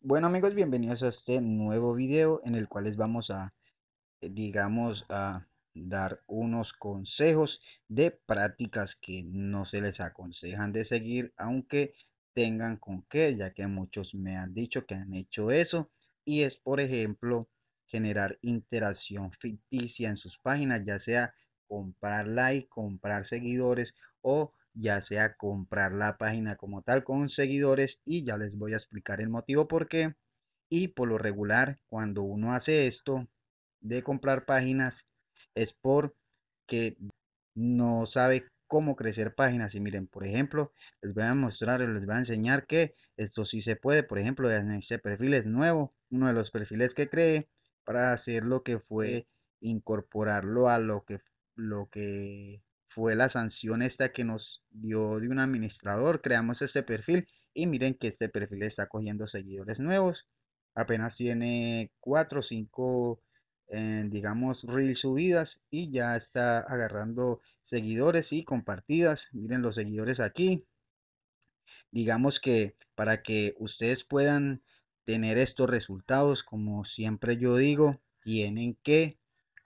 Bueno amigos, bienvenidos a este nuevo video en el cual les vamos a, eh, digamos, a dar unos consejos de prácticas que no se les aconsejan de seguir, aunque tengan con qué, ya que muchos me han dicho que han hecho eso y es, por ejemplo, generar interacción ficticia en sus páginas, ya sea comprar like, comprar seguidores o ya sea comprar la página como tal con seguidores y ya les voy a explicar el motivo por qué. Y por lo regular, cuando uno hace esto de comprar páginas, es porque no sabe cómo crecer páginas. Y miren, por ejemplo, les voy a mostrar, les voy a enseñar que esto sí se puede. Por ejemplo, en ese perfil es nuevo, uno de los perfiles que creé para hacer lo que fue incorporarlo a lo que, lo que fue la sanción esta que nos dio de un administrador. Creamos este perfil y miren que este perfil está cogiendo seguidores nuevos. Apenas tiene 4 o 5, eh, digamos, reels subidas y ya está agarrando seguidores y compartidas. Miren los seguidores aquí. Digamos que para que ustedes puedan tener estos resultados, como siempre yo digo, tienen que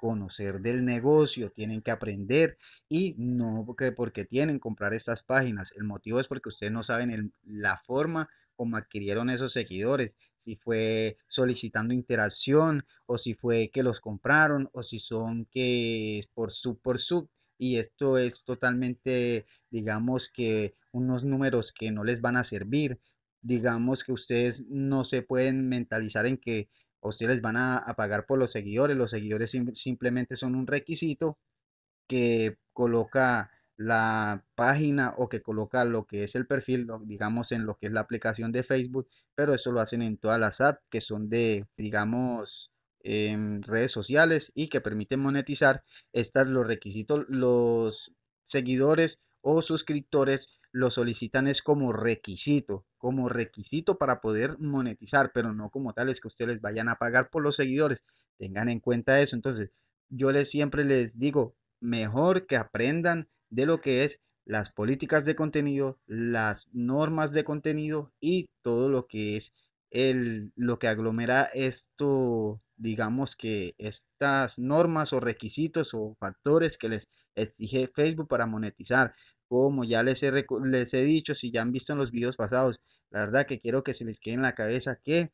conocer del negocio, tienen que aprender y no porque, porque tienen comprar estas páginas. El motivo es porque ustedes no saben la forma como adquirieron esos seguidores, si fue solicitando interacción o si fue que los compraron o si son que es por sub por sub. Y esto es totalmente, digamos que unos números que no les van a servir. Digamos que ustedes no se pueden mentalizar en que ustedes van a, pagar por los seguidores. Los seguidores simplemente son un requisito que coloca la página o que coloca lo que es el perfil, digamos en lo que es la aplicación de Facebook, pero eso lo hacen en todas las apps que son de, digamos, en em, redes sociales y que permiten monetizar. estos los requisitos, los seguidores o suscriptores lo solicitan es como requisito, como requisito para poder monetizar, pero no como tales que ustedes vayan a pagar por los seguidores. Tengan en cuenta eso. Entonces, yo les siempre les digo, mejor que aprendan de lo que es las políticas de contenido, las normas de contenido y todo lo que es el, lo que aglomera esto, digamos que estas normas o requisitos o factores que les exige Facebook para monetizar como ya les he, les he dicho, si ya han visto en los videos pasados, la verdad que quiero que se les quede en la cabeza que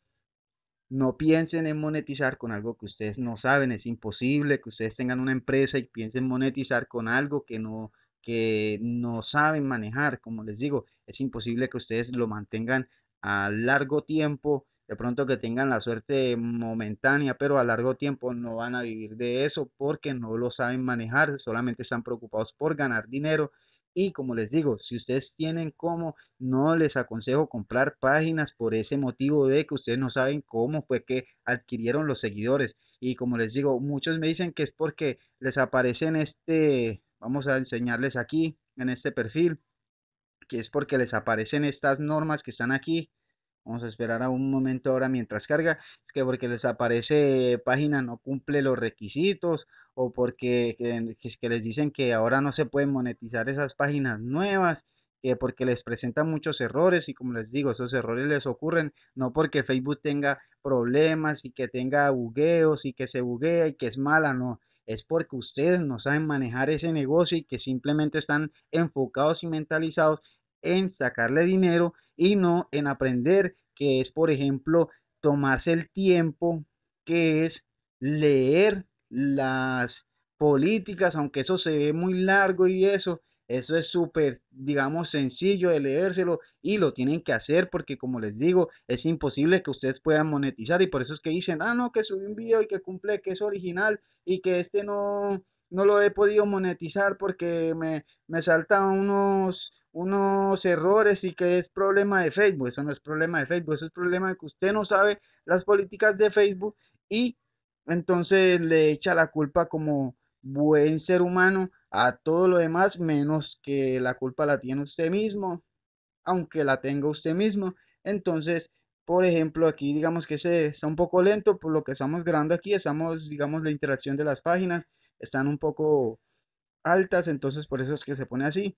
no piensen en monetizar con algo que ustedes no saben, es imposible que ustedes tengan una empresa y piensen monetizar con algo que no que no saben manejar, como les digo, es imposible que ustedes lo mantengan a largo tiempo, de pronto que tengan la suerte momentánea, pero a largo tiempo no van a vivir de eso porque no lo saben manejar, solamente están preocupados por ganar dinero y como les digo, si ustedes tienen cómo, no les aconsejo comprar páginas por ese motivo de que ustedes no saben cómo fue que adquirieron los seguidores. Y como les digo, muchos me dicen que es porque les aparece en este, vamos a enseñarles aquí, en este perfil, que es porque les aparecen estas normas que están aquí. Vamos a esperar a un momento ahora mientras carga. Es que porque les aparece página no cumple los requisitos o porque que les dicen que ahora no se pueden monetizar esas páginas nuevas, que porque les presentan muchos errores y como les digo, esos errores les ocurren no porque Facebook tenga problemas y que tenga bugueos y que se buguea y que es mala, no, es porque ustedes no saben manejar ese negocio y que simplemente están enfocados y mentalizados en sacarle dinero y no en aprender que es, por ejemplo, tomarse el tiempo que es leer las políticas, aunque eso se ve muy largo y eso, eso es súper, digamos, sencillo de leérselo y lo tienen que hacer porque, como les digo, es imposible que ustedes puedan monetizar y por eso es que dicen, ah, no, que subí un video y que cumple, que es original y que este no, no lo he podido monetizar porque me, me saltan unos, unos errores y que es problema de Facebook. Eso no es problema de Facebook, eso es problema de que usted no sabe las políticas de Facebook y entonces le echa la culpa como buen ser humano a todo lo demás, menos que la culpa la tiene usted mismo, aunque la tenga usted mismo. Entonces, por ejemplo, aquí digamos que se está un poco lento por lo que estamos grabando aquí, estamos, digamos, la interacción de las páginas están un poco altas, entonces por eso es que se pone así.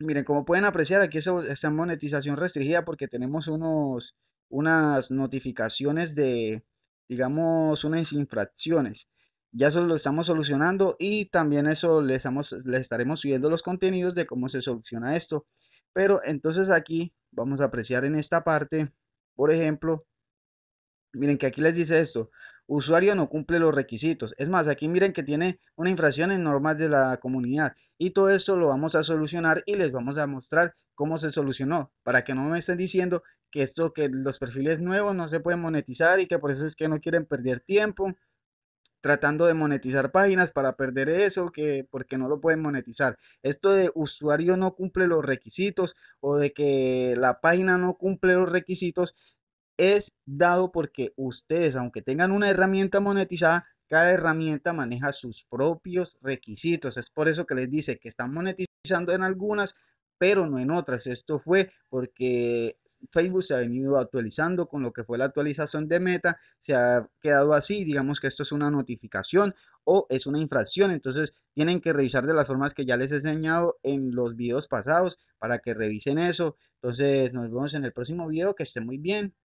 Miren, como pueden apreciar, aquí está monetización restringida porque tenemos unos, unas notificaciones de, digamos, unas infracciones. Ya eso lo estamos solucionando y también eso les estamos, estaremos subiendo los contenidos de cómo se soluciona esto. Pero entonces aquí vamos a apreciar en esta parte, por ejemplo, miren que aquí les dice esto, usuario no cumple los requisitos. Es más, aquí miren que tiene una infracción en normas de la comunidad. Y todo esto lo vamos a solucionar y les vamos a mostrar cómo se solucionó. Para que no me estén diciendo que esto, que los perfiles nuevos no se pueden monetizar y que por eso es que no quieren perder tiempo tratando de monetizar páginas para perder eso, que porque no lo pueden monetizar. Esto de usuario no cumple los requisitos o de que la página no cumple los requisitos es dado porque ustedes, aunque tengan una herramienta monetizada, cada herramienta maneja sus propios requisitos. Es por eso que les dice que están monetizando en algunas, pero no en otras. Esto fue porque Facebook se ha venido actualizando con lo que fue la actualización de Meta, se ha quedado así, digamos que esto es una notificación o es una infracción, entonces tienen que revisar de las formas que ya les he enseñado en los videos pasados para que revisen eso. Entonces nos vemos en el próximo video, que esté muy bien.